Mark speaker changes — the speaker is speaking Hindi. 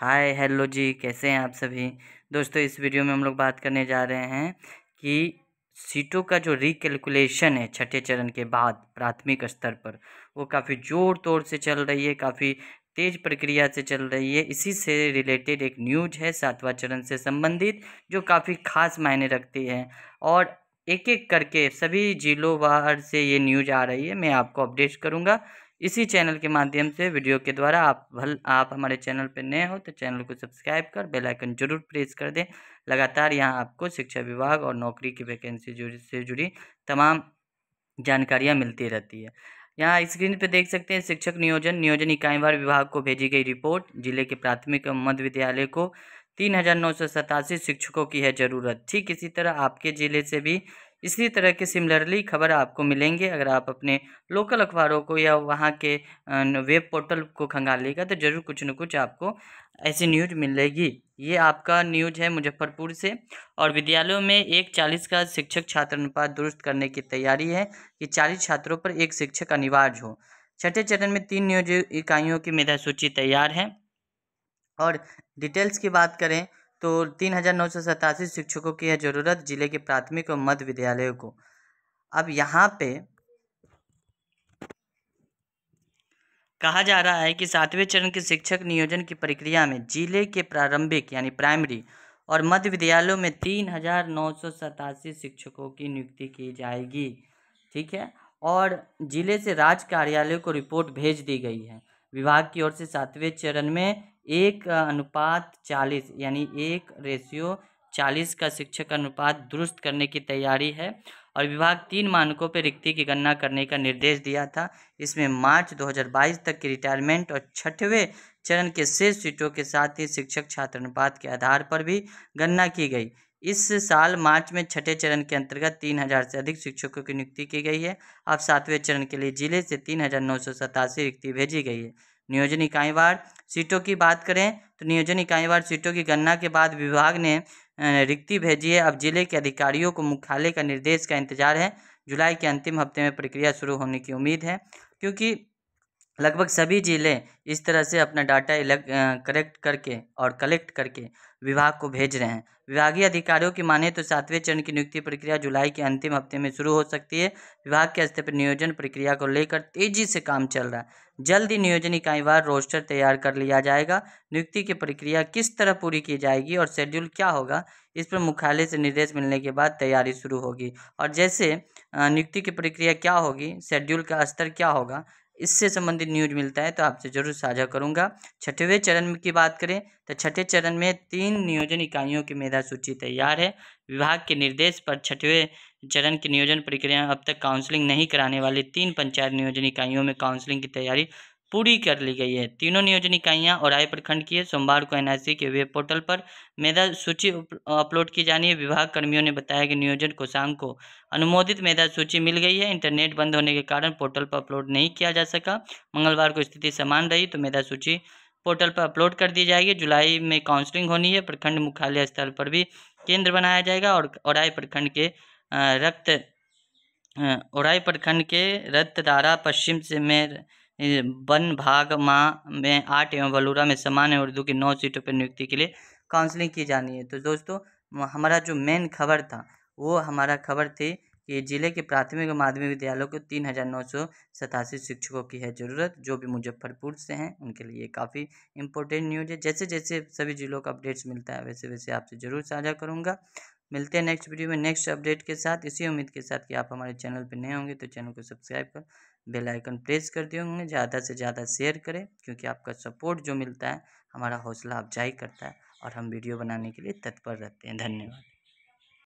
Speaker 1: हाय हेलो जी कैसे हैं आप सभी दोस्तों इस वीडियो में हम लोग बात करने जा रहे हैं कि सीटों का जो रिकैलकुलेशन है छठे चरण के बाद प्राथमिक स्तर पर वो काफ़ी ज़ोर तोड़ से चल रही है काफ़ी तेज प्रक्रिया से चल रही है इसी से रिलेटेड एक न्यूज है सातवां चरण से संबंधित जो काफ़ी खास मायने रखती है और एक एक करके सभी जिलों वार से ये न्यूज आ रही है मैं आपको अपडेट करूँगा इसी चैनल के माध्यम से वीडियो के द्वारा आप भल आप हमारे चैनल पर नए हो तो चैनल को सब्सक्राइब कर बेल आइकन जरूर प्रेस कर दें लगातार यहाँ आपको शिक्षा विभाग और नौकरी की वैकेंसी जुड़ी से जुड़ी तमाम जानकारियाँ मिलती रहती है यहाँ स्क्रीन पर देख सकते हैं शिक्षक नियोजन नियोजन इकाईवार विभाग को भेजी गई रिपोर्ट जिले के प्राथमिक एवं मध्य विद्यालय को तीन हज़ार नौ सौ सतासी शिक्षकों की है ज़रूरत ठीक इसी तरह आपके ज़िले से भी इसी तरह के सिमिलरली खबर आपको मिलेंगे अगर आप अपने लोकल अखबारों को या वहाँ के वेब पोर्टल को खंगालिएगा तो ज़रूर कुछ न कुछ आपको ऐसी न्यूज मिलेगी ये आपका न्यूज है मुजफ्फरपुर से और विद्यालयों में एक चालीस का शिक्षक छात्र अनुपात दुरुस्त करने की तैयारी है कि चालीस छात्रों पर एक शिक्षक अनिवार्य हो छठे चरण में तीन न्यूज इकाइयों की मेधा सूची तैयार है और डिटेल्स की बात करें तो तीन हज़ार नौ सौ सतासी शिक्षकों की है ज़रूरत ज़िले के प्राथमिक और मध्य विद्यालयों को अब यहाँ पे कहा जा रहा है कि सातवें चरण के शिक्षक नियोजन की प्रक्रिया में जिले के प्रारंभिक यानी प्राइमरी और मध्य विद्यालयों में तीन हजार नौ सौ सतासी शिक्षकों की नियुक्ति की जाएगी ठीक है और जिले से राज्य कार्यालय को रिपोर्ट भेज दी गई है विभाग की ओर से सातवें चरण में एक अनुपात चालीस यानी एक रेशियो चालीस का शिक्षक अनुपात दुरुस्त करने की तैयारी है और विभाग तीन मानकों पर रिक्ति की गणना करने का निर्देश दिया था इसमें मार्च 2022 तक की रिटायरमेंट और छठवें चरण के शेष सीटों के साथ ही शिक्षक छात्र अनुपात के आधार पर भी गणना की गई इस साल मार्च में छठे चरण के अंतर्गत तीन हजार से अधिक शिक्षकों की नियुक्ति की गई है अब सातवें चरण के लिए जिले से तीन हजार नौ सौ सतासी रिक्ति भेजी गई है नियोजन इकाईवार सीटों की बात करें तो नियोजन इकाईवार सीटों की गणना के बाद विभाग ने रिक्ति भेजी है अब जिले के अधिकारियों को मुख्यालय का निर्देश का इंतजार है जुलाई के अंतिम हफ्ते में प्रक्रिया शुरू होने की उम्मीद है क्योंकि लगभग सभी ज़िले इस तरह से अपना डाटा इलेक्ट करेक्ट करके और कलेक्ट करके विभाग को भेज रहे हैं विभागीय अधिकारियों की माने तो सातवें चरण की नियुक्ति प्रक्रिया जुलाई के अंतिम हफ्ते में शुरू हो सकती है विभाग के स्तर पर नियोजन प्रक्रिया को लेकर तेजी से काम चल रहा है जल्द ही नियोजन इकाईवार रोस्टर तैयार कर लिया जाएगा नियुक्ति की प्रक्रिया किस तरह पूरी की जाएगी और शेड्यूल क्या होगा इस पर मुख्यालय से निर्देश मिलने के बाद तैयारी शुरू होगी और जैसे नियुक्ति की प्रक्रिया क्या होगी शेड्यूल का स्तर क्या होगा इससे संबंधित न्यूज मिलता है तो आपसे जरूर साझा करूंगा छठवें चरण की बात करें तो छठे चरण में तीन नियोजन इकाइयों की मेधा सूची तैयार है विभाग के निर्देश पर छठवें चरण की नियोजन प्रक्रिया अब तक काउंसलिंग नहीं कराने वाली तीन पंचायत नियोजन इकाइयों में काउंसलिंग की तैयारी पूरी कर ली गई है तीनों नियोजन इकाइयाँ और आय प्रखंड की सोमवार को एनआईसी के वेब पोर्टल पर मेधा सूची अपलोड की जानी है विभाग कर्मियों ने बताया कि नियोजन को शाम को अनुमोदित मेधा सूची मिल गई है इंटरनेट बंद होने के कारण पोर्टल पर अपलोड नहीं किया जा सका मंगलवार को स्थिति समान रही तो मेधा सूची पोर्टल पर अपलोड कर दी जाएगी जुलाई में काउंसलिंग होनी है प्रखंड मुख्यालय स्थल पर भी केंद्र बनाया जाएगा और औरय प्रखंड के रक्त औरय प्रखंड के रक्त धारा पश्चिम से में वन भाग माँ में आठ एवं बलूरा में सामान्य उर्दू की नौ सीटों पर नियुक्ति के लिए काउंसलिंग की जानी है तो दोस्तों हमारा जो मेन खबर था वो हमारा खबर थी कि जिले के प्राथमिक और माध्यमिक विद्यालयों को तीन हज़ार नौ सौ सतासी शिक्षकों की है ज़रूरत जो भी मुजफ्फरपुर से हैं उनके लिए काफ़ी इंपॉर्टेंट न्यूज है जैसे जैसे सभी जिलों का अपडेट्स मिलता है वैसे वैसे आपसे ज़रूर साझा करूँगा मिलते हैं नेक्स्ट वीडियो में नेक्स्ट अपडेट के साथ इसी उम्मीद के साथ कि आप हमारे चैनल पर नए होंगे तो चैनल को सब्सक्राइब कर बेल आइकन प्रेस कर दिए होंगे ज़्यादा से ज़्यादा शेयर करें क्योंकि आपका सपोर्ट जो मिलता है हमारा हौसला अफजाई करता है और हम वीडियो बनाने के लिए तत्पर रहते हैं धन्यवाद